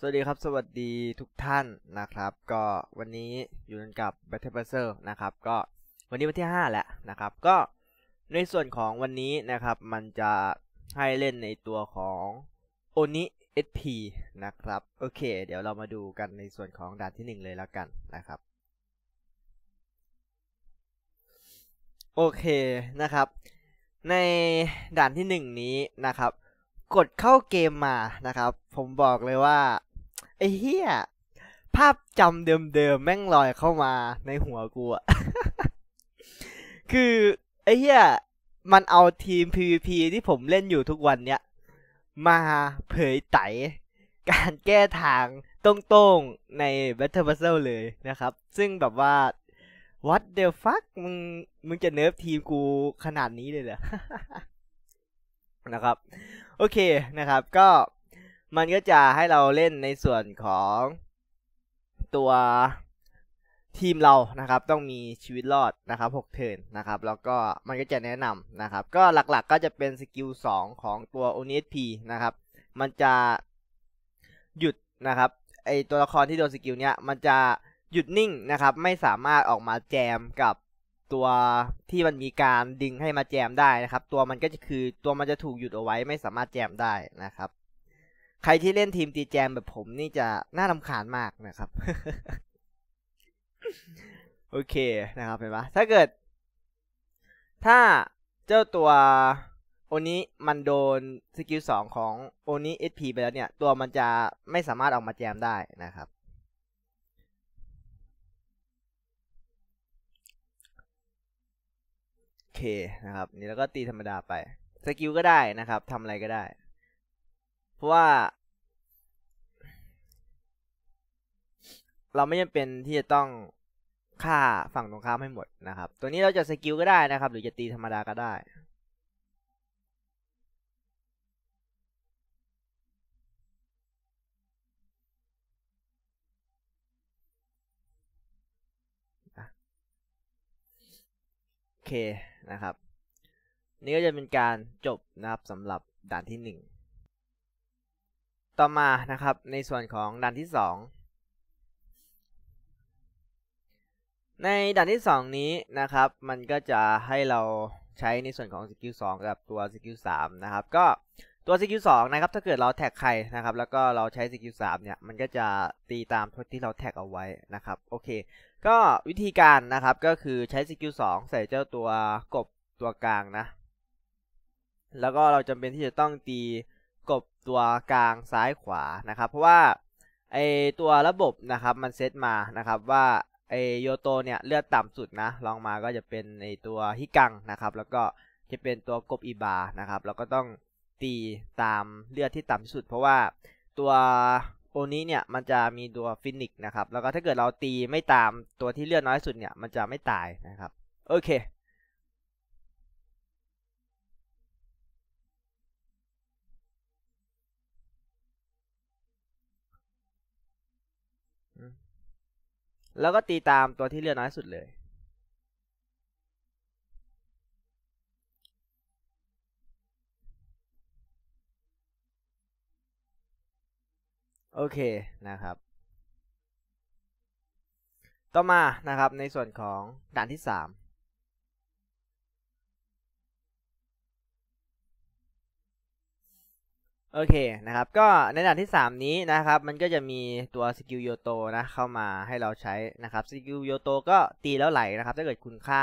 สวัสดีครับสวัสดีทุกท่านนะครับก็วันนี้อยู่กับ Battle p a s s e r นะครับก็วันนี้วันที่5แล้วนะครับ ก็ในส่วนของวันนี้นะครับมันจะให้เล่นในตัวของโอนิ SP นะครับ โอเค เดี๋ยวเรามาดูกันในส่วนของด่านที่ 1 เลยแล้วกันนะครับ โอเคนะครับ ในด่านที่ 1 นี้นะครับ กดเข้าเกมมานะครับ ผมบอกเลยว่าไอ้เฮี้ย ภาพจำเดิมๆแม่งลอยเข้ามาในหัวกูอะคือ ไอ้ เหี้ย มันเอาทีม PVP ที่ผมเล่นอยู่ทุกวันเนี้ยมาเผยไตการแก้ทางตรงๆใน Battle p u z z l เลยนะครับ ซึ่งแบบว่า what the fuck มึง มึงจะเนิร์ฟทีมกูขนาดนี้เลยเหรอ นะครับ โอเคนะครับก็มันก็จะให้เราเล่นในส่วนของตัวทีมเรา นะครับ ต้องมีชีวิตรอดนะครับ 6เทิร์นนะครับ แล้วก็มันก็จะแนะนำนะครับ ก็หลักๆกก็จะเป็นสกิล 2 ของตัว ONSP นะครับ มันจะหยุดนะครับ ไอตัวละครที่โดนสกิลเนี้ย มันจะหยุดนิ่งนะครับ ไม่สามารถออกมาแจมกับตัวที่มันมีการดึงให้มาแจมได้นะครับ ตัวมันก็จะคือตัวมันจะถูกหยุดเอาไว้ ไม่สามารถแจมได้นะครับใครที่เล่นทีมตีแจมแบบผมนี่จะ น่าลำคาญมากนะครับ โอเคนะครับเห็นปะถ้าเกิด ถ้าเจ้าตัวโอนี้ มันโดนสกิลสองของโอนี้ SP ไปแล้วเนี่ย ตัวมันจะไม่สามารถออกมาแจมได้นะครับ โอเคนะครับ นี่แล้วก็ตีธรรมดาไปสกิลก็ได้นะครับทำอะไรก็ได้เพราะว่า เราไม่จำเป็นที่จะต้องฆ่าฝั่งตรงข้ามให้หมดนะครับ ตัวนี้เราจะสกิลก็ได้นะครับ หรือจะตีธรรมดาก็ได้ โอเคนะครับ นี่ก็จะเป็นการจบนะครับสำหรับด่านที่หนึ่งต่อมานะครับในส่วนของด่านที่ 2 ในด่านที่ 2 นี้นะครับ มันก็จะให้เราใช้ในส่วนของสกิล2กับตัวสกิล3นะครับ ก็ตัวสกิล2นะครับ ถ้าเกิดเราแท็กใครนะครับ แล้วก็เราใช้สกิล3เนี่ยมันก็จะตีตามทที่เราแท็กเอาไว้นะครับโอเค ก็วิธีการนะครับก็คือใช้สกิล2ใส่เจ้า ตัวกบตัวกลางนะ แล้วก็เราจำเป็นที่จะต้องตีกบตัวกลางซ้ายขวานะครับ เพราะว่าไอตัวระบบนะครับมันเซตมานะครับว่าไอโยโตเนี่ยเลือดต่ำสุดนะลองมาก็จะเป็นในตัวฮิกังนะครับแล้วก็จะเป็นตัวกบอีบานะครับเราก็ต้องตีตามเลือดที่ต่ำที่สุด เพราะว่าตัวโอนี้เนี่ยมันจะมีตัวฟินิกนะครับ แล้วก็ถ้าเกิดเราตีไม่ตามตัวที่เลือดน้อยสุดเนี่ย มันจะไม่ตายนะครับโอเคแล้วก็ตีตามตัวที่เลือกน้อยสุดเลย โอเคนะครับ ต่อมานะครับในส่วนของ ด่าน ที่ 3โอเค นะครับก็ในด่านที่ 3 นี้นะครับมันก็จะมีตัวสกิลโยโตนะเข้ามาให้เราใช้นะครับสกิลโยโตก็ตีแล้วไหลนะครับถ้าเกิดคุณฆ่า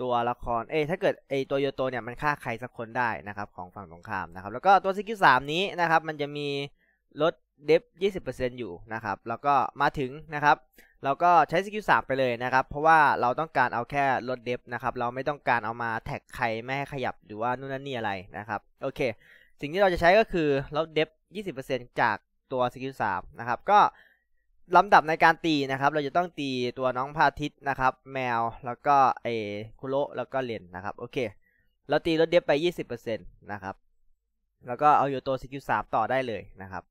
ตัวละครเอ้ถ้าเกิดไอตัวโยโตเนี่ยมันฆ่าใครสักคนได้นะครับของฝั่งตรงข้ามนะครับแล้วก็ตัวสกิลสามนี้นะครับ มันจะมีลดเดฟยีอยู่นะครับแล้วก็มาถึงนะครับเราก็ใช้สกิลสามไปเลยนะครับเพราะว่าเราต้องการเอาแค่ลดเดฟนะครับเราไม่ต้องการเอามาแท็กใคร ไม่ให้ขยับหรือว่านู่นนั่นนี่อะไรนะครับโอเคสิ่งที่เราจะใช้ก็คือเราเดฟ20%จากตัวสกิล 3 นะครับ ก็ลำดับในการตีนะครับ เราจะต้องตีตัวน้องพาทิตนะครับ แมวแล้วก็ไอคุโรแล้วก็เลนนะครับโอเคเราตีลดเดฟไป 20%นะครับแล้วก็ เอาอยู่ตัวสกิล 3 ต่อได้เลยนะครับ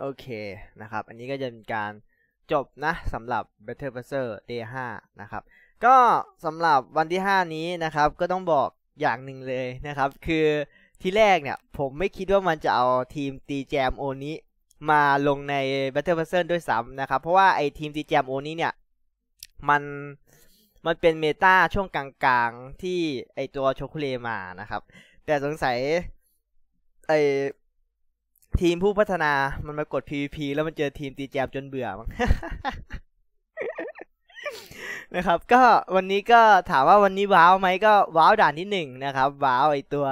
โอเค นะครับ อันนี้ก็จะเป็นการจบนะสำหรับ Better b u s s e r Day 5 นะครับ ก็สำหรับวันที่ 5 นี้นะครับ ก็ต้องบอกอย่างหนึ่งเลยนะครับ คือที่แรก เนี่ยผมไม่คิดว่ามันจะเอาทีมตีแจมโอนี้มาลงใน Battle p a s s e r ด้วยซ้ำนะครับ เพราะว่า ไอ้ ทีมตีแจมโอนี้เนี่ยมัน มันเป็น เมตาช่วงกลางๆที่ไอตัวโชคุเลมานะครับ แต่สงสัยไอทีมผู้พัฒนา มันมากด PVP แล้วมันเจอทีมตีแจมจนเบื่อมั้งนะครับ ก็วันนี้ก็ถามว่าวันนี้ว้าวไหมก็ว้าวด่านที่หนึ่งนะครับว้าวไอตัว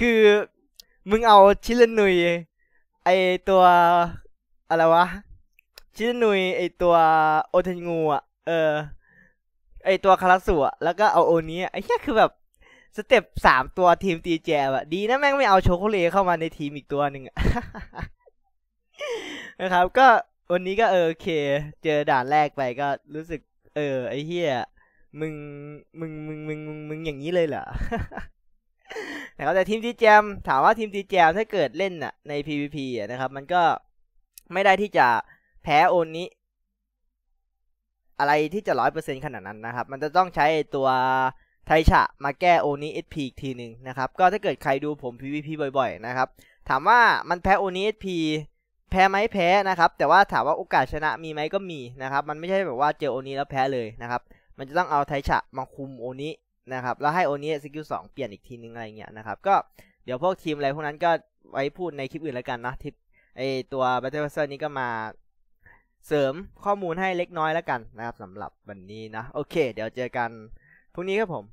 คือ มึงเอาชิลนุยไอตัวอะไรวะชิลนุยไอตัวโอเทนงูอ่ะเออ ไอตัวคาราสุอ่ะแล้วก็เอาโอนี้ ไอ้แค่คือแบบสเต็ปสามตัวทีมตีแจแบบดีนะ แม่งไม่เอาโชโคเลเข้ามาในทีมอีกตัวหนึ่งนะครับ ก็วันนี้ก็เออโอเค เจอด่านแรกไปก็รู้สึก เออ ไอ้เฮียมึงมึงมึง มึง มึง มึงอย่างนี้เลยเหรอนะครับแต่ทีมตีแจม ถามว่าทีมตีแจม ถ้าเกิดเล่นอะใน PVP อะนะครับ มันก็ไม่ได้ที่จะแพ้ โอนนี้ อะไรที่จะร้อยเปอร์เซ็นขนาดนั้นนะครับ มันจะต้องใช้ตัวไทชะมาแก้โอนอสพีอีกทีหนึ่งนะครับก็ถ้าเกิดใครดูผม PVP บ่อยๆนะครับถามว่ามันแพ้โอนิเอสพีแพ้ไหมแพ้นะครับแต่ว่าถามว่าโอกาสชนะมีไหมก็มีนะครับมันไม่ใช่แบบว่าเจอโอนิแล้วแพ้เลยนะครับมันจะต้องเอาไทชะมาคุมโอนินะครับแล้วให้โอนิสกิลสองเปลี่ยนอีกทีนึงอะไรเงี้ยนะครับก็เดี๋ยวพวกทีมอะไรพวกนั้นก็ไว้พูดในคลิปอื่นแล้วกันนะทิปไอตัว b a เ t อร์เซอร์นี้ก็มา เสริมข้อมูลให้เล็กน้อยแล้วกันนะครับสำหรับวันนี้นะโอเค เดี๋ยวเจอกันพรุ่งนี้ครับผม